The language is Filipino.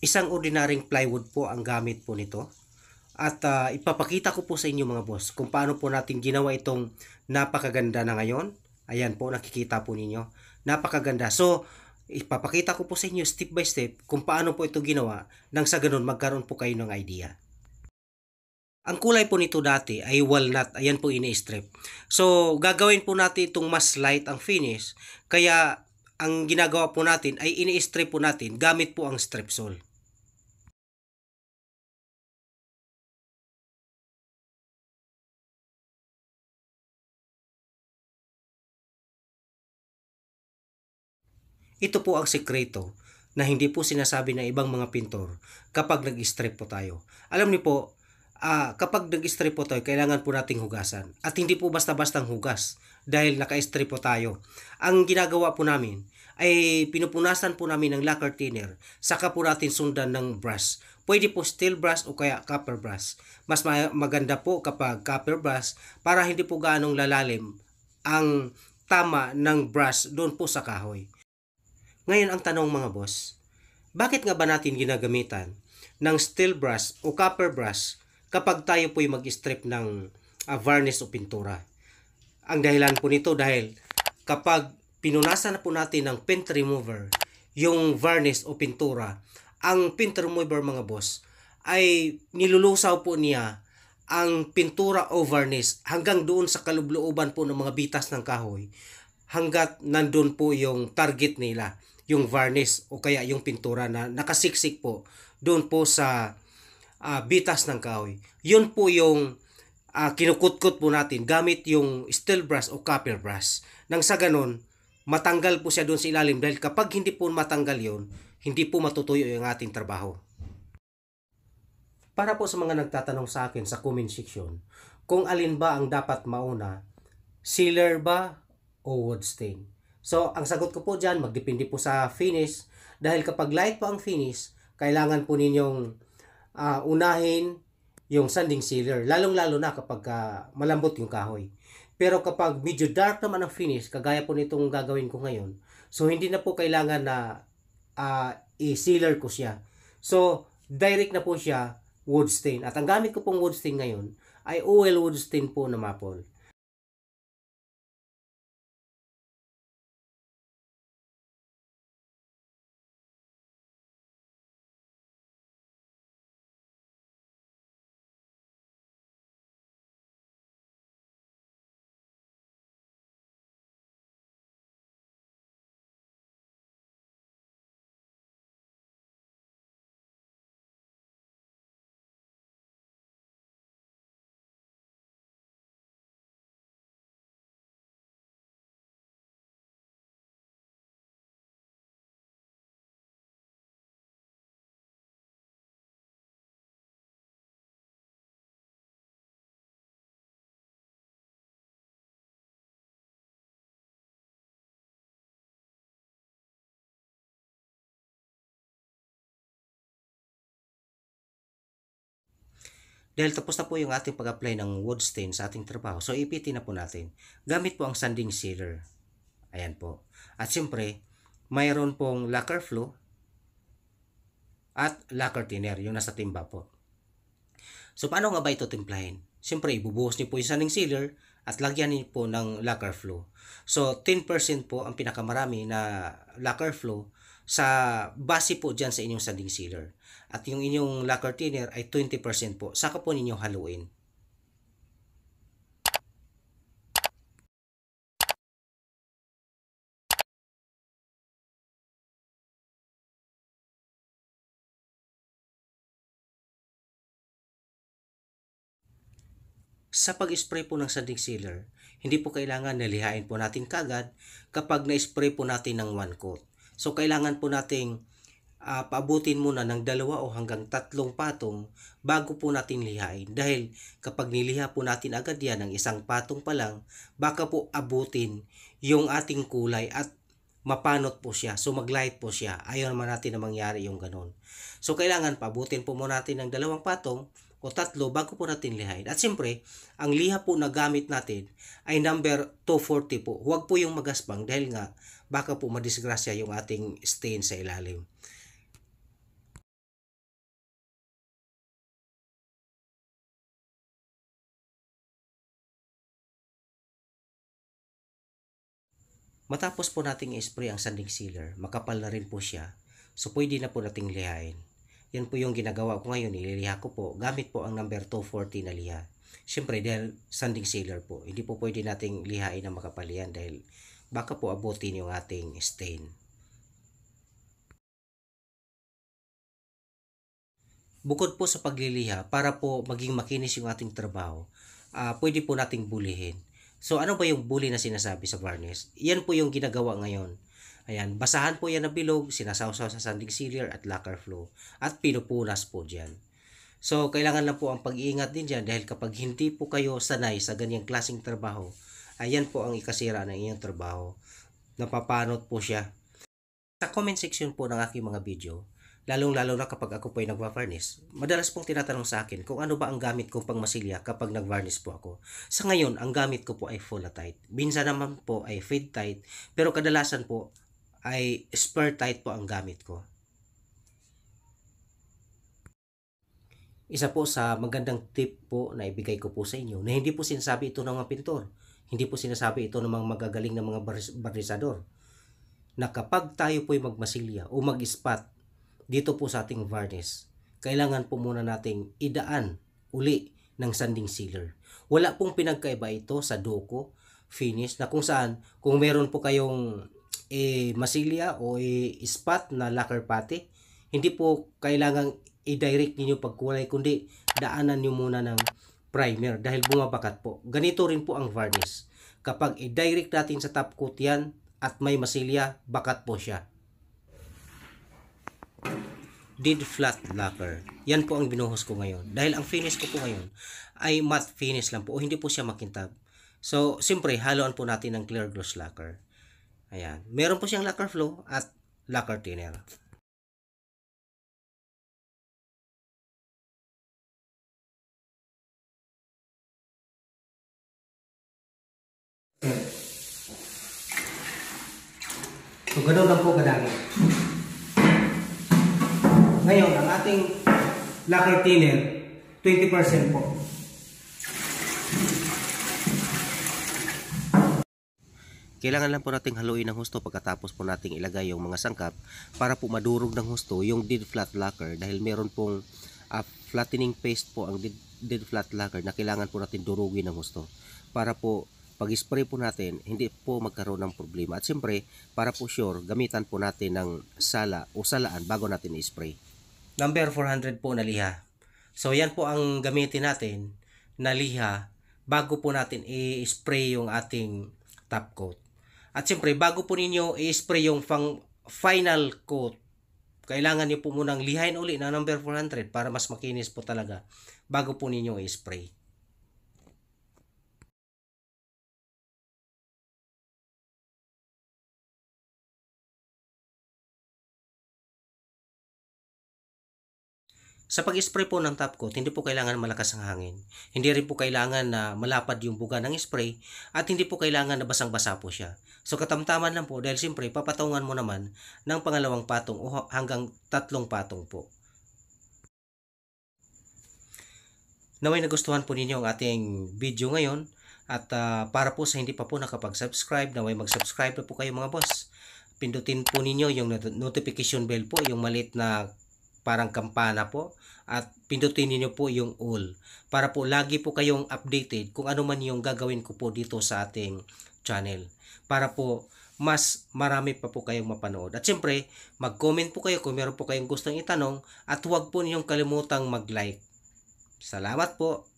Isang ordinaryong plywood po ang gamit po nito. At uh, ipapakita ko po sa inyo mga boss kung paano po natin ginawa itong napakaganda na ngayon. Ayan po, nakikita po ninyo. Napakaganda. So, ipapakita ko po sa inyo step by step kung paano po ito ginawa nang sa ganun magkaroon po kayo ng idea. Ang kulay po nito dati ay walnut. Ayan po ini-strip. So, gagawin po natin itong mas light ang finish. Kaya, ang ginagawa po natin ay ini-strip po natin gamit po ang strip sole. Ito po ang sikreto na hindi po sinasabi ng ibang mga pintor kapag nag-strip po tayo. Alam niyo po, uh, kapag nag-strip po tayo, kailangan po nating hugasan. At hindi po basta-bastang hugas dahil naka-strip po tayo. Ang ginagawa po namin ay pinupunasan po namin ng lacquer thinner, saka po natin sundan ng brush. Pwede po steel brush o kaya copper brush. Mas maganda po kapag copper brush para hindi po gaanong lalalim ang tama ng brush doon po sa kahoy. Ngayon ang tanong mga boss, bakit nga ba natin ginagamitan ng steel brush o copper brush kapag tayo po'y mag-strip ng uh, varnish o pintura? Ang dahilan po nito dahil kapag pinunasan na po natin ng paint remover yung varnish o pintura, ang paint remover mga boss ay nilulusaw po niya ang pintura o varnish hanggang doon sa kalublooban po ng mga bitas ng kahoy hanggat nandun po yung target nila yung varnish o kaya yung pintura na nakasiksik po doon po sa uh, bitas ng kahoy. Yun po yung uh, ah, kinukutkot po natin gamit yung steel brush o copper brush. Nang sa ganun, matanggal po siya doon sa ilalim dahil kapag hindi po matanggal yon hindi po matutuyo yung ating trabaho. Para po sa mga nagtatanong sa akin sa comment section, kung alin ba ang dapat mauna, sealer ba o wood stain? So, ang sagot ko po dyan, magdepende po sa finish. Dahil kapag light po ang finish, kailangan po ninyong uh, unahin yung sanding sealer. Lalong-lalo na kapag uh, malambot yung kahoy. Pero kapag medyo dark naman ang finish, kagaya po nitong gagawin ko ngayon, so hindi na po kailangan na uh, i-sealer ko siya. So, direct na po siya wood stain. At ang gamit ko pong wood stain ngayon ay oil wood stain po na maple. Dahil tapos na po yung ating pag-apply ng wood stain sa ating trabaho. So, ipitin na po natin. Gamit po ang sanding sealer. Ayan po. At siyempre, mayroon pong lacquer flow at lacquer thinner, yung nasa timba po. So, paano nga ba ito timplahin? Siyempre, ibubuhos niyo po yung sanding sealer at lagyan niyo po ng lacquer flow. So, 10% po ang pinakamarami na lacquer flow sa base po dyan sa inyong sanding sealer. At yung inyong lacquer thinner ay 20% po. Saka po ninyo haluin. sa pag-spray po ng sanding sealer, hindi po kailangan nalihain po natin kagad kapag na-spray po natin ng one coat. So kailangan po nating uh, paabutin muna ng dalawa o hanggang tatlong patong bago po natin lihain. Dahil kapag niliha po natin agad yan ng isang patong pa lang, baka po abutin yung ating kulay at mapanot po siya. So maglight po siya. Ayaw naman natin na mangyari yung ganun. So kailangan pabutin po muna natin ng dalawang patong o tatlo bago po natin lihain. At siyempre, ang liha po na gamit natin ay number 240 po. Huwag po yung magaspang dahil nga baka po madisgrasya yung ating stain sa ilalim. Matapos po nating i-spray ang sanding sealer, makapal na rin po siya. So pwede na po nating lihain. Yan po yung ginagawa ko ngayon, ililiha ko po gamit po ang number 240 na liha. Siyempre dahil sanding sealer po, hindi po pwede nating lihain ang makapal yan dahil baka po abutin yung ating stain. Bukod po sa pagliliha, para po maging makinis yung ating trabaho, uh, pwede po nating bulihin. So ano ba yung buli na sinasabi sa varnish? Yan po yung ginagawa ngayon. Ayan, basahan po yan na bilog, sinasawsaw sa sanding sealer at lacquer flow, at pinupunas po dyan. So, kailangan lang po ang pag-iingat din dyan dahil kapag hindi po kayo sanay sa ganyang klasing trabaho, ayan po ang ikasira ng inyong trabaho. Napapanot po siya. Sa comment section po ng aking mga video, lalong-lalo na kapag ako po ay nagwa-varnish, madalas pong tinatanong sa akin kung ano ba ang gamit ko pang masilya kapag nag-varnish po ako. Sa ngayon, ang gamit ko po ay Fulatite. Minsan naman po ay Fade Tight, pero kadalasan po ay Spur Tight po ang gamit ko. Isa po sa magandang tip po na ibigay ko po sa inyo na hindi po sinasabi ito ng mga pintor. Hindi po sinasabi ito ng mga magagaling ng mga barisador na kapag tayo po'y magmasilya o mag spot dito po sa ating varnish, kailangan po muna nating idaan uli ng sanding sealer. Wala pong pinagkaiba ito sa doko finish na kung saan kung meron po kayong eh, masilya o eh, spot na lacquer pati, hindi po kailangang i-direct ninyo pagkulay kundi daanan nyo muna ng primer dahil bumabakat po. Ganito rin po ang varnish. Kapag i-direct natin sa top coat yan at may masilya, bakat po siya. Did flat lacquer. Yan po ang binuhos ko ngayon. Dahil ang finish ko po ngayon ay matte finish lang po o hindi po siya makintab. So, siyempre, haluan po natin ng clear gloss lacquer. Ayan. Meron po siyang lacquer flow at lacquer thinner. So, ganun lang po kadami. Ngayon, ang ating lacquer thinner, 20% po. Kailangan lang po nating haluin ng husto pagkatapos po nating ilagay yung mga sangkap para po madurog ng husto yung dead flat lacquer dahil meron pong uh, flattening paste po ang dead, dead flat lacquer na kailangan po natin durugin ng husto para po pag-spray po natin, hindi po magkaroon ng problema. At siyempre, para po sure, gamitan po natin ng sala o salaan bago natin i-spray. Number 400 po na liha. So, yan po ang gamitin natin na liha bago po natin i-spray yung ating top coat. At siyempre, bago po ninyo i-spray yung final coat, kailangan niyo po munang lihain uli na number 400 para mas makinis po talaga bago po ninyo i-spray. Sa pag-spray po ng top coat, hindi po kailangan malakas ang hangin. Hindi rin po kailangan na malapad yung buga ng spray at hindi po kailangan na basang-basa po siya. So katamtaman lang po dahil siyempre papatungan mo naman ng pangalawang patong o hanggang tatlong patong po. Naway nagustuhan po ninyo ang ating video ngayon at uh, para po sa hindi pa po nakapag-subscribe, naway mag-subscribe na po kayo mga boss. Pindutin po ninyo yung notification bell po, yung maliit na parang kampana po at pindutin niyo po yung all para po lagi po kayong updated kung ano man yung gagawin ko po dito sa ating channel para po mas marami pa po kayong mapanood. At siyempre mag-comment po kayo kung meron po kayong gustong itanong at huwag po ninyong kalimutang mag-like. Salamat po!